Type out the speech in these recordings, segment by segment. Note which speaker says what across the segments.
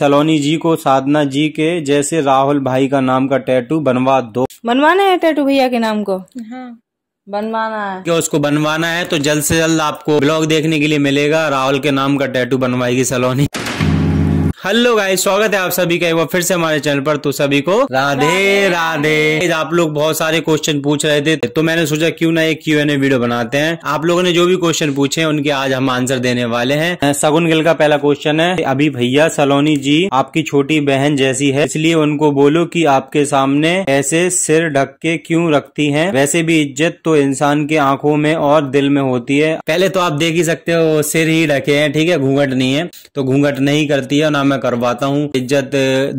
Speaker 1: सलोनी जी को साधना जी के जैसे राहुल भाई का नाम का टैटू बनवा दो
Speaker 2: बनवाना है टैटू भैया के नाम को हाँ। बनवाना है
Speaker 1: क्या उसको बनवाना है तो जल्द से जल्द आपको ब्लॉग देखने के लिए मिलेगा राहुल के नाम का टैटू बनवाएगी सलोनी हेलो गाइस स्वागत है आप सभी का एक बार फिर से हमारे चैनल पर तो सभी को राधे राधे आप लोग बहुत सारे क्वेश्चन पूछ रहे थे तो मैंने सोचा क्यों ना एक क्यू एन ए वीडियो बनाते हैं आप लोगों ने जो भी क्वेश्चन पूछे उनके आज हम आंसर देने वाले हैं सगुन गिल का पहला क्वेश्चन है अभी भैया सलोनी जी आपकी छोटी बहन जैसी है इसलिए उनको बोलो की आपके सामने ऐसे सिर ढक के क्यूँ रखती है वैसे भी इज्जत तो इंसान के आंखों में और दिल में होती है पहले तो आप देख ही सकते हो सिर ही ढके हैं ठीक है घूंघट नहीं है तो घूंघट नहीं करती है और ना मैं करवाता हूँ इज्जत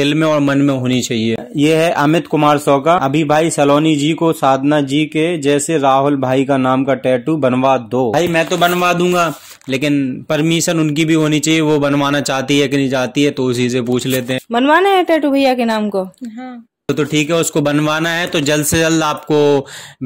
Speaker 1: दिल में और मन में होनी चाहिए ये है अमित कुमार सौका अभी भाई सलोनी जी को साधना जी के जैसे राहुल भाई का नाम का टैटू बनवा दो भाई मैं तो बनवा दूंगा लेकिन परमिशन उनकी भी होनी चाहिए वो बनवाना चाहती है कि नहीं चाहती है तो उसी से पूछ लेते हैं
Speaker 2: बनवाना है टैटू भैया के नाम को हाँ
Speaker 1: तो ठीक है उसको बनवाना है तो जल्द से जल्द आपको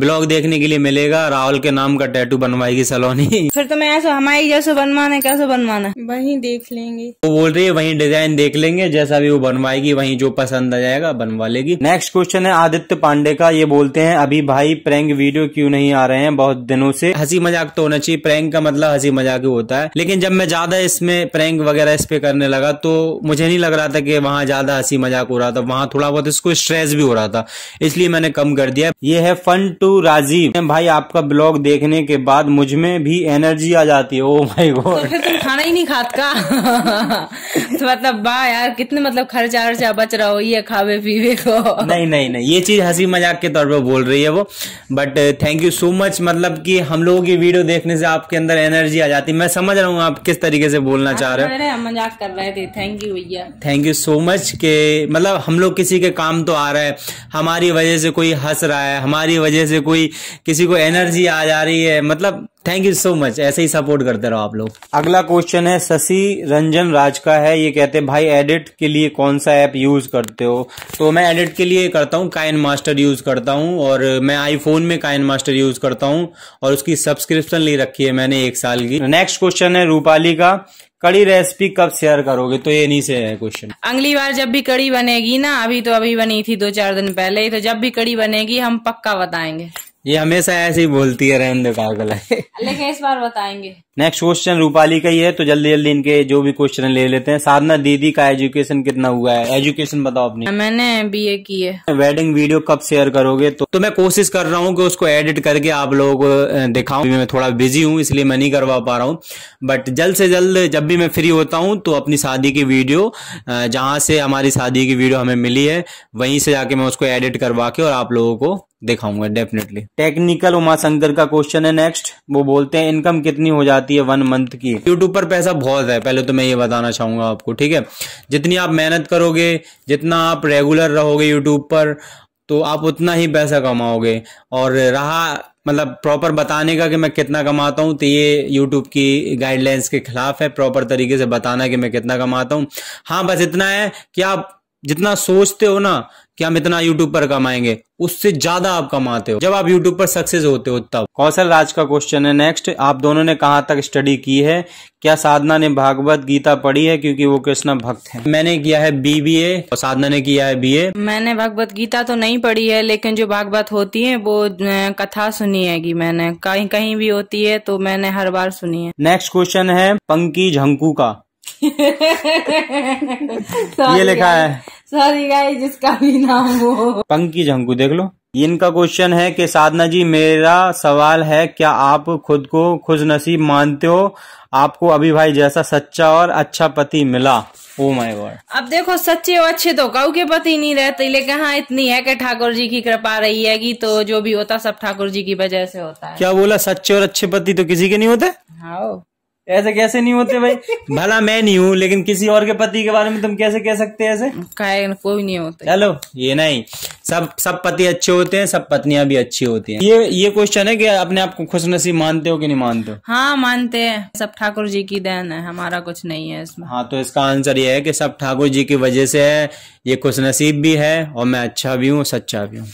Speaker 1: ब्लॉग देखने के लिए मिलेगा राहुल के नाम का टैटू बनवाएगी सलोनी
Speaker 2: फिर तो मैं ऐसा हमारी जैसे बनवाना है कैसे बनवाना वही देख लेंगे
Speaker 1: वो बोल रही है वही डिजाइन देख लेंगे जैसा भी वो बनवाएगी वही जो पसंद आ जाएगा बनवा लेगी नेक्स्ट क्वेश्चन है आदित्य पांडे का ये बोलते हैं अभी भाई प्रैंक वीडियो क्यों नहीं आ रहे हैं बहुत दिनों से हंसी मजाक तो होना चाहिए प्रैंक का मतलब हंसी मजाक ही होता है लेकिन जब मैं ज्यादा इसमें प्रैंक वगैरह इस पे करने लगा तो मुझे नहीं लग रहा था कि वहाँ ज्यादा हंसी मजाक हो रहा था वहाँ थोड़ा बहुत इसको स्ट्रेस भी हो रहा था इसलिए मैंने कम कर दिया ये है फन टू राजीव भाई आपका ब्लॉग देखने के बाद मुझ में भी एनर्जी आ जाती है ओ माई गॉड तो
Speaker 2: तुम खाना ही नहीं खाता का तो मतलब बा यार कितने मतलब खर्चा वर्चा बच रहा हो ये खावे पीवे को
Speaker 1: नहीं नहीं नहीं ये चीज हंसी मजाक के तौर पर बोल रही है वो but thank you so much मतलब की हम लोगों की वीडियो देखने से आपके अंदर एनर्जी आ जाती मैं समझ रहा हूँ आप किस तरीके से बोलना चाह रहे
Speaker 2: हो मजाक कर रहे थे थैंक यू भैया
Speaker 1: थैंक यू सो मच के मतलब हम लोग किसी के काम तो आ रहा है हमारी वजह से कोई हंस रहा है हमारी वजह से कोई किसी को एनर्जी आ जा रही है मतलब थैंक यू सो मच ऐसे ही सपोर्ट करते रहो आप लोग अगला क्वेश्चन है शशि रंजन राज का है ये कहते हैं भाई एडिट के लिए कौन सा ऐप यूज करते हो तो मैं एडिट के लिए करता हूँ काइन मास्टर यूज करता हूँ और मैं आईफोन में काइन मास्टर यूज करता हूँ और उसकी सब्सक्रिप्शन ले रखी है मैंने एक साल की नेक्स्ट क्वेश्चन है रूपाली का कड़ी रेसिपी कब शेयर करोगे तो ये नहीं से है क्वेश्चन
Speaker 2: अगली बार जब भी कड़ी बनेगी ना अभी तो अभी बनी थी दो चार दिन पहले ही तो जब भी कड़ी बनेगी हम पक्का बताएंगे
Speaker 1: ये हमेशा ऐसे ही बोलती है रहने पागल है
Speaker 2: लेकिन इस बार बताएंगे
Speaker 1: नेक्स्ट क्वेश्चन रूपाली का ही है तो जल्दी जल्दी इनके जो भी क्वेश्चन ले लेते हैं साधना दीदी का एजुकेशन कितना हुआ है एजुकेशन बताओ अपनी
Speaker 2: मैंने बीए की है
Speaker 1: वेडिंग वीडियो कब शेयर करोगे तो, तो मैं कोशिश कर रहा हूँ कि उसको एडिट करके आप लोगों को दिखाऊं मैं थोड़ा बिजी हूँ इसलिए मैं नहीं करवा पा रहा हूँ बट जल्द से जल्द जब भी मैं फ्री होता हूँ तो अपनी शादी की वीडियो जहाँ से हमारी शादी की वीडियो हमें मिली है वहीं से जाके मैं उसको एडिट करवा के और आप लोगों को दिखाऊंगा डेफिनेटली टेक्निकल उमाशंकर का क्वेश्चन है नेक्स्ट वो बोलते हैं इनकम कितनी हो जाती आती है वन मंथ की यूट्यूब पर पैसा बहुत है पहले तो मैं ये बताना चाहूंगा आपको ठीक है जितनी आप मेहनत करोगे जितना आप रेगुलर रहोगे यूट्यूब पर तो आप उतना ही पैसा कमाओगे और रहा मतलब प्रॉपर बताने का कि मैं कितना कमाता हूँ तो ये यूट्यूब की गाइडलाइंस के खिलाफ है प्रॉपर तरीके से बताना कि मैं कितना कमाता हूँ हाँ बस इतना है कि आप जितना सोचते हो ना कि हम इतना यूट्यूब पर कमाएंगे उससे ज्यादा आप कमाते हो जब आप यूट्यूब पर सक्सेस होते हो तब कौशल राज का क्वेश्चन है नेक्स्ट आप दोनों ने कहाँ तक स्टडी की है क्या साधना ने भागवत गीता पढ़ी है क्योंकि वो कृष्ण भक्त है मैंने किया है बीबीए और साधना ने किया है बीए
Speaker 2: मैंने भागवत गीता तो नहीं पढ़ी है लेकिन जो भागवत होती है वो कथा सुनी है मैंने कहीं कहीं भी होती है तो मैंने हर बार सुनी है
Speaker 1: नेक्स्ट क्वेश्चन है पंकी झंकू का
Speaker 2: ये लिखा है सॉरी गाइस जिसका भी नाम हो
Speaker 1: पंकी जंगू देख लो इनका क्वेश्चन है कि साधना जी मेरा सवाल है क्या आप खुद को खुश नसीब मानते हो आपको अभी भाई जैसा सच्चा और अच्छा पति मिला ओ माय गॉड
Speaker 2: अब देखो सच्चे और अच्छे तो कऊ के पति नहीं रहते लेकिन हाँ इतनी है कि ठाकुर जी की कृपा रही है कि तो जो भी होता सब ठाकुर जी की वजह से होता है
Speaker 1: क्या बोला सच्चे और अच्छे पति तो किसी के नहीं होते
Speaker 2: हाँ ऐसे कैसे नहीं होते भाई
Speaker 1: भला मैं नहीं हूँ लेकिन किसी और के पति के बारे में तुम कैसे
Speaker 2: कह सकते हैं ऐसे कोई नहीं होता
Speaker 1: चलो ये नहीं सब सब पति अच्छे होते हैं सब पत्नियां भी अच्छी होती हैं ये ये क्वेश्चन है कि अपने आप को खुश नसीब मानते हो कि नहीं मानते हो
Speaker 2: हाँ मानते हैं सब ठाकुर जी की देन है हमारा कुछ नहीं है इसमें
Speaker 1: हाँ तो इसका आंसर ये है कि सब ठाकुर जी की वजह से है ये खुश नसीब भी है और मैं अच्छा भी हूँ सच्चा भी हूँ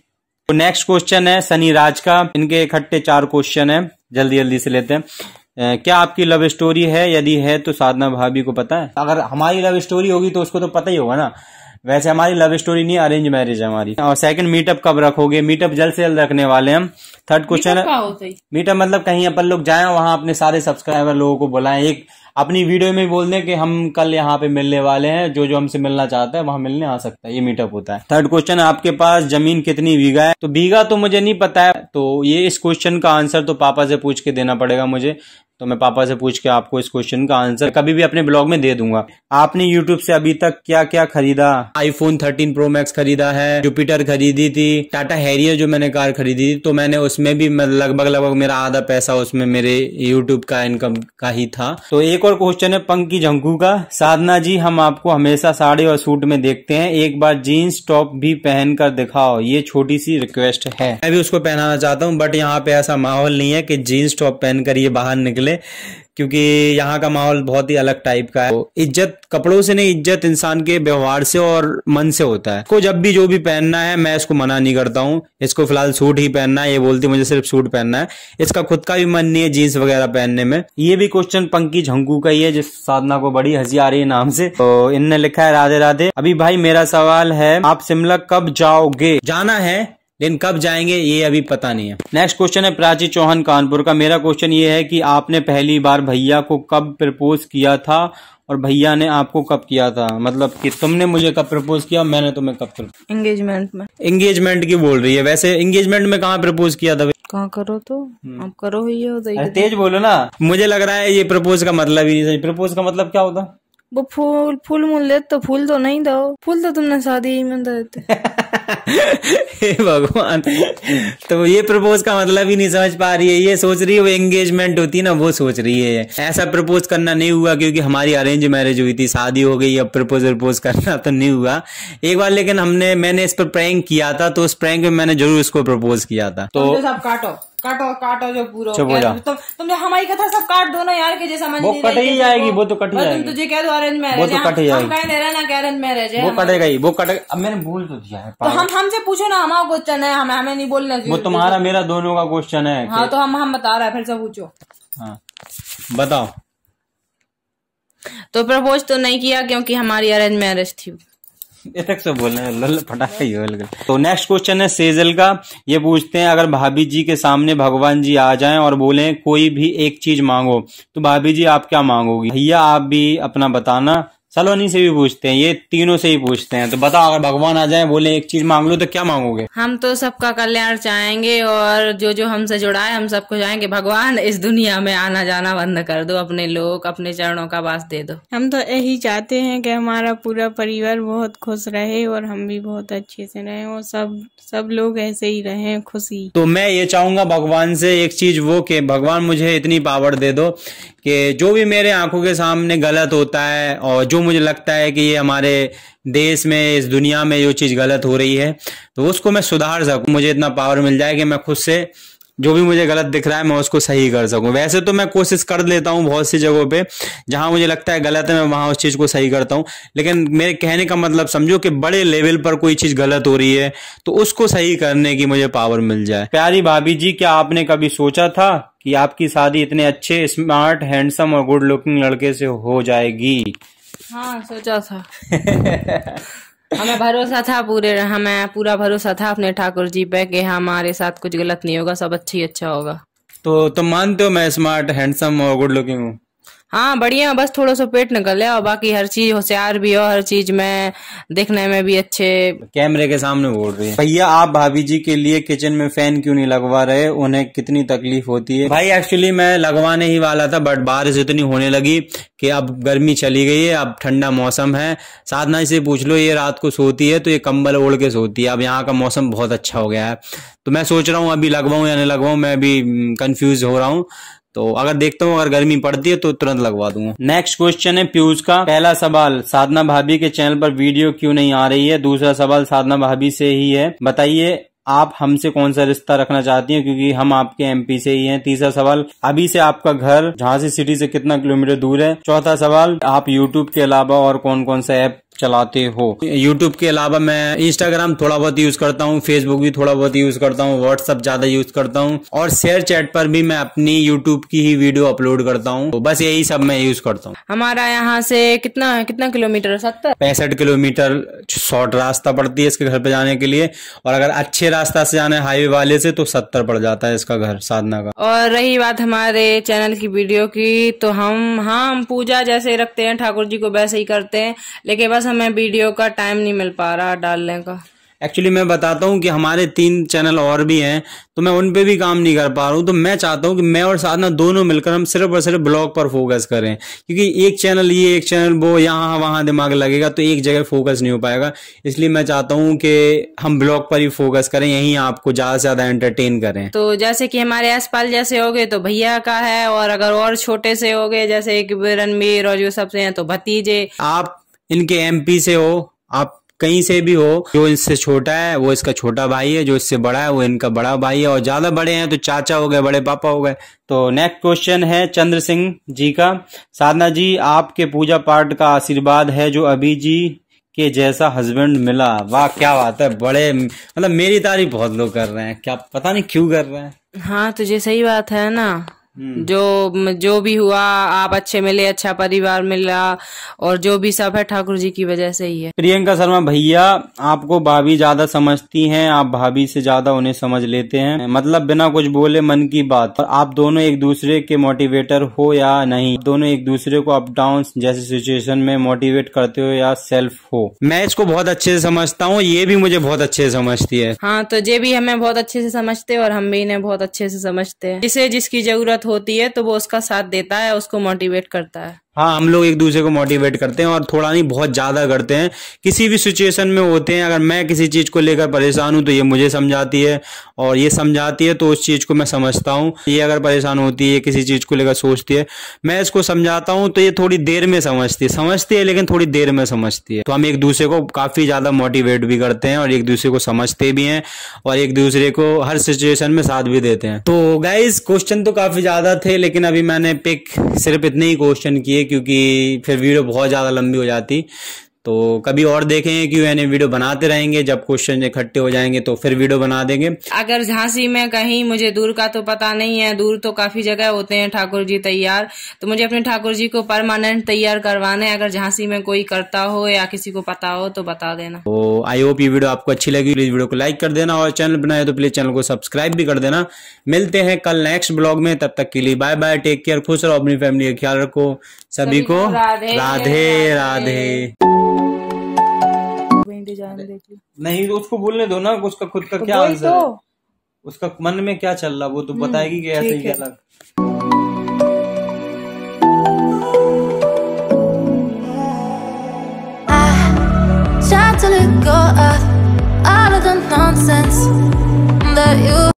Speaker 1: तो नेक्स्ट क्वेश्चन है सनी राज का इनके इकट्ठे चार क्वेश्चन है जल्दी जल्दी से लेते हैं क्या आपकी लव स्टोरी है यदि है तो साधना भाभी को पता है अगर हमारी लव स्टोरी होगी तो उसको तो पता ही होगा ना वैसे हमारी लव स्टोरी नहीं अरेंज मैरिज है हमारी और सेकंड मीटअप कब रखोगे मीटअप जल्द से जल्द रखने वाले हम थर्ड क्वेश्चन मीटअप मतलब कहीं अपन लोग जाए वहां अपने सारे सब्सक्राइबर लोगों को बुलाएं एक अपनी वीडियो में बोल दें कि हम कल यहाँ पे मिलने वाले हैं जो जो हमसे मिलना चाहता है वहां मिलने आ सकता है ये मीटअप होता है थर्ड क्वेश्चन आपके पास जमीन कितनी बीघा है तो बीघा तो मुझे नहीं पता है तो ये इस क्वेश्चन का आंसर तो पापा से पूछ के देना पड़ेगा मुझे तो मैं पापा से पूछ के आपको इस क्वेश्चन का आंसर कभी भी अपने ब्लॉग में दे दूंगा आपने यूट्यूब से अभी तक क्या क्या खरीदा आईफोन 13 प्रो मैक्स खरीदा है जुपिटर खरीदी थी टाटा हैरियर जो मैंने कार खरीदी थी तो मैंने उसमें भी लगभग लगभग मेरा आधा पैसा उसमें मेरे यूट्यूब का इनकम का ही था तो एक और क्वेश्चन है की झंकू का साधना जी हम आपको हमेशा साड़ी और सूट में देखते हैं एक बार जीन्स टॉप भी पहन कर दिखाओ ये छोटी सी रिक्वेस्ट है मैं भी उसको पहनाना चाहता हूँ बट यहाँ पे ऐसा माहौल नहीं है कि जीन्स टॉप पहनकर ये बाहर निकले क्योंकि यहाँ का माहौल बहुत ही अलग टाइप का है तो इज्जत कपड़ों से नहीं इज्जत इंसान के व्यवहार से और मन से होता है इसको जब भी जो भी पहनना है मैं इसको मना नहीं करता हूँ इसको फिलहाल सूट ही पहनना है ये बोलती मुझे सिर्फ सूट पहनना है इसका खुद का भी मन नहीं है जीन्स वगैरह पहनने में ये भी क्वेश्चन पंकी झंकू का ही है जिस साधना को बड़ी हंसी आ रही है नाम से तो इनने लिखा है राधे राधे अभी भाई मेरा सवाल है आप शिमला कब जाओगे जाना है लेकिन कब जाएंगे ये अभी पता नहीं है नेक्स्ट क्वेश्चन है प्राची चौहान कानपुर का मेरा क्वेश्चन ये है कि आपने पहली बार भैया को कब प्रपोज किया था और भैया ने आपको कब किया था मतलब कि तुमने मुझे कब प्रपोज किया मैंने तुम्हें कब
Speaker 2: एंगेजमेंट में
Speaker 1: एंगेजमेंट की बोल रही है वैसे एंगेजमेंट में कहा प्रपोज किया था
Speaker 2: कहाँ करो तो हम्म। आप करो ही हो तो। तेज
Speaker 1: बोलो ना मुझे लग रहा है ये प्रपोज का मतलब ही प्रपोज का मतलब क्या होता
Speaker 2: वो फूल फूल मूल ले तो फूल तो नहीं दो फूल तो तुमने शादी में देते
Speaker 1: हे भगवान तो ये प्रपोज का मतलब ही नहीं समझ पा रही है ये सोच रही है वो एंगेजमेंट होती है ना वो सोच रही है ऐसा प्रपोज करना नहीं हुआ क्योंकि हमारी अरेंज मैरिज हुई थी शादी हो गई अब प्रपोज प्रपोज करना तो नहीं हुआ एक बार लेकिन हमने मैंने इस पर प्रैंक किया था तो उस प्रैंक में मैंने जरूर इसको प्रपोज किया था तो
Speaker 2: काटो काटो काटो जो पूरा तो, तुम तुमने हमारी कथा सब काट दो ना यार के जैसा वो कट ही जाएगी वो तो कट ही जाएगी तुझे कह दो अरेंज मैरिज वो तो कट ही जाएगी हम रहना ना अरेंज मैरिज है वो
Speaker 1: कटेगा ही वो कटेगा अब मैंने भूल तो दिया है तो हम
Speaker 2: हमसे पूछो ना हमारा क्वेश्चन है हमें हमें नहीं बोलना चाहिए वो तुम्हारा
Speaker 1: मेरा दोनों का क्वेश्चन है हाँ तो
Speaker 2: हम हम बता रहे हैं फिर से पूछो
Speaker 1: हाँ बताओ
Speaker 2: तो प्रपोज तो नहीं किया क्योंकि हमारी अरेंज मैरिज थी
Speaker 1: से बोल रहे हैं फटाखा तो नेक्स्ट क्वेश्चन है सेजल का ये पूछते हैं अगर भाभी जी के सामने भगवान जी आ जाएं और बोले कोई भी एक चीज मांगो तो भाभी जी आप क्या मांगोगी भैया आप भी अपना बताना चलो इन्हीं से भी पूछते हैं ये तीनों से ही पूछते हैं तो बताओ अगर भगवान आ जाए बोले एक चीज मांग लो तो क्या मांगोगे
Speaker 2: हम तो सबका कल्याण चाहेंगे और जो जो हमसे जुड़ा है हम सबको चाहेंगे भगवान इस दुनिया में आना जाना बंद कर दो अपने लोग अपने चरणों का वास दे दो हम तो यही चाहते हैं कि हमारा पूरा परिवार बहुत खुश रहे और हम भी बहुत अच्छे से रहे और सब सब लोग ऐसे ही रहे खुशी
Speaker 1: तो मैं ये चाहूंगा भगवान से एक चीज वो के भगवान मुझे इतनी पावर दे दो कि जो भी मेरे आंखों के सामने गलत होता है और जो मुझे लगता है कि ये हमारे देश में इस दुनिया में जो चीज़ गलत हो रही है तो उसको मैं सुधार सकूँ मुझे इतना पावर मिल जाए कि मैं खुद से जो भी मुझे गलत दिख रहा है मैं उसको सही कर सकूं वैसे तो मैं कोशिश कर लेता हूं बहुत सी जगहों पे जहां मुझे लगता है गलत है मैं वहां उस चीज़ को सही करता हूं लेकिन मेरे कहने का मतलब समझो कि बड़े लेवल पर कोई चीज़ गलत हो रही है तो उसको सही करने की मुझे पावर मिल जाए प्यारी भाभी जी क्या आपने कभी सोचा था कि आपकी शादी इतने अच्छे स्मार्ट हैंडसम और गुड लुकिंग लड़के से हो जाएगी
Speaker 2: हाँ सोचा था हमें भरोसा था पूरे हमें पूरा भरोसा था अपने ठाकुर जी पे कि हाँ, हमारे साथ कुछ गलत नहीं होगा सब अच्छी अच्छा होगा तो
Speaker 1: तुम मानते हो मैं स्मार्ट हैंडसम और गुड लुकिंग हूँ
Speaker 2: हाँ बढ़िया बस थोड़ा सा पेट निकल है और बाकी हर चीज होशियार भी हो हर चीज में देखने में भी अच्छे
Speaker 1: कैमरे के सामने बोल रही है भैया आप भाभी जी के लिए किचन में फैन क्यों नहीं लगवा रहे उन्हें कितनी तकलीफ होती है भाई एक्चुअली मैं लगवाने ही वाला था बट बारिश इतनी होने लगी कि अब गर्मी चली गई है अब ठंडा मौसम है साधना से पूछ लो ये रात को सोती है तो ये कम्बल ओढ़ के सोती है अब यहाँ का मौसम बहुत अच्छा हो गया है तो मैं सोच रहा हूँ अभी लगवाऊँ या नहीं लगवाऊँ मैं अभी कंफ्यूज हम्म, हो रहा हूँ तो अगर देखता हूँ अगर गर्मी पड़ती है तो तुरंत लगवा दूंगा नेक्स्ट क्वेश्चन है पीयूष का पहला सवाल साधना भाभी के चैनल पर वीडियो क्यों नहीं आ रही है दूसरा सवाल साधना भाभी से ही है बताइए आप हमसे कौन सा रिश्ता रखना चाहती हैं क्योंकि हम आपके एमपी से ही हैं तीसरा सवाल अभी से आपका घर झांसी सिटी से कितना किलोमीटर दूर है चौथा सवाल आप यूट्यूब के अलावा और कौन कौन सा ऐप चलाते हो यूट्यूब के अलावा मैं इंस्टाग्राम थोड़ा बहुत यूज करता हूँ फेसबुक भी थोड़ा बहुत यूज करता हूँ व्हाट्सअप ज्यादा यूज करता हूँ और शेयर चैट पर भी मैं अपनी यूट्यूब की ही वीडियो अपलोड करता हूँ तो बस यही सब मैं यूज करता हूँ
Speaker 2: हमारा यहाँ से कितना कितना किलोमीटर सत्तर
Speaker 1: पैंसठ किलोमीटर शॉर्ट रास्ता पड़ती है इसके घर पे जाने के लिए और अगर अच्छे रास्ता से जाना है हाईवे वाले से तो सत्तर पड़ जाता है इसका घर साधना का
Speaker 2: और रही बात हमारे चैनल की वीडियो की तो हम हाँ पूजा जैसे रखते हैं ठाकुर जी को वैसे ही करते हैं लेकिन बस बस हमें वीडियो का टाइम नहीं मिल पा रहा डालने का
Speaker 1: एक्चुअली मैं बताता हूँ कि हमारे तीन चैनल और भी हैं तो मैं उन पे भी काम नहीं कर पा रहा हूँ तो मैं चाहता हूँ कि मैं और साधना दोनों मिलकर हम सिर्फ और सिर्फ ब्लॉग पर फोकस करें क्योंकि एक चैनल ये एक चैनल वो यहाँ वहाँ दिमाग लगेगा तो एक जगह फोकस नहीं हो पाएगा इसलिए मैं चाहता हूँ कि हम ब्लॉग पर ही फोकस करें यही आपको ज़्यादा से ज़्यादा एंटरटेन करें
Speaker 2: तो जैसे कि हमारे आसपाल जैसे हो गए तो भैया का है और अगर और छोटे से हो गए जैसे रणबीर और जो सबसे हैं तो भतीजे आप
Speaker 1: इनके एमपी से हो आप कहीं से भी हो जो इससे छोटा है वो इसका छोटा भाई है जो इससे बड़ा है वो इनका बड़ा भाई है और ज्यादा बड़े हैं तो चाचा हो गए बड़े पापा हो गए तो नेक्स्ट क्वेश्चन है चंद्र सिंह जी का साधना जी आपके पूजा पाठ का आशीर्वाद है जो अभी जी के जैसा हस्बैंड मिला वाह क्या बात है बड़े मतलब मेरी तारीफ बहुत लोग कर रहे हैं क्या पता नहीं क्यों कर रहे हैं
Speaker 2: हाँ तुझे सही बात है ना हम्म। जो जो भी हुआ आप अच्छे मिले अच्छा परिवार मिला और जो भी सब है ठाकुर जी की वजह से ही है
Speaker 1: प्रियंका शर्मा भैया आपको भाभी ज्यादा समझती हैं आप भाभी से ज्यादा उन्हें समझ लेते हैं मतलब बिना कुछ बोले मन की बात और आप दोनों एक दूसरे के मोटिवेटर हो या नहीं दोनों एक दूसरे को अप डाउन जैसे सिचुएशन में मोटिवेट करते हो या सेल्फ हो मैं इसको बहुत अच्छे से समझता हूँ ये भी मुझे बहुत अच्छे से समझती है
Speaker 2: हाँ तो ये भी हमें बहुत अच्छे से समझते और हम भी इन्हें बहुत अच्छे से समझते है जिसे जिसकी जरूरत होती है तो वो उसका साथ देता है उसको मोटिवेट करता है
Speaker 1: हाँ हम लोग एक दूसरे को मोटिवेट करते हैं और थोड़ा नहीं बहुत ज़्यादा करते हैं किसी भी सिचुएशन में होते हैं अगर मैं किसी चीज़ को लेकर परेशान हूँ तो ये मुझे समझाती है और ये समझाती है तो उस चीज़ को मैं समझता हूँ ये अगर परेशान होती है किसी चीज़ को लेकर सोचती है मैं इसको समझाता हूँ तो ये थोड़ी देर में समझती है समझती है लेकिन थोड़ी देर में समझती है तो हम एक दूसरे को काफ़ी ज़्यादा मोटिवेट भी करते हैं और एक दूसरे को समझते भी हैं और एक दूसरे को हर सिचुएशन में साथ भी देते हैं तो गाइज क्वेश्चन तो काफ़ी ज़्यादा थे लेकिन अभी मैंने पिक सिर्फ इतने ही क्वेश्चन किए क्योंकि फिर वीडियो बहुत ज़्यादा लंबी हो जाती तो कभी और देखेंगे क्यों एन वीडियो बनाते रहेंगे जब क्वेश्चन इकट्ठे हो जाएंगे तो फिर वीडियो बना देंगे
Speaker 2: अगर झांसी में कहीं मुझे दूर का तो पता नहीं है दूर तो काफी जगह होते हैं ठाकुर जी तैयार तो मुझे अपने ठाकुर जी को परमानेंट तैयार करवाने अगर झांसी में कोई करता हो या किसी को पता हो तो बता देना
Speaker 1: तो आई होप ये वीडियो आपको अच्छी लगी प्लीज वीडियो को लाइक कर देना और चैनल बनाए तो प्लीज चैनल को सब्सक्राइब भी कर देना मिलते हैं कल नेक्स्ट ब्लॉग में तब तक के लिए बाय बाय टेक केयर खुश रहो अपनी फैमिली का ख्याल रखो सभी को राधे, राधे, राधे। डिजाइन देख ली नहीं तो उसको बोलने दो ना उसका खुद का तो क्या आंसर है उसका मन में क्या चल रहा वो तो हम्म, बताएगी कि ऐसे ही क्या लग
Speaker 2: To let go of all of the nonsense that you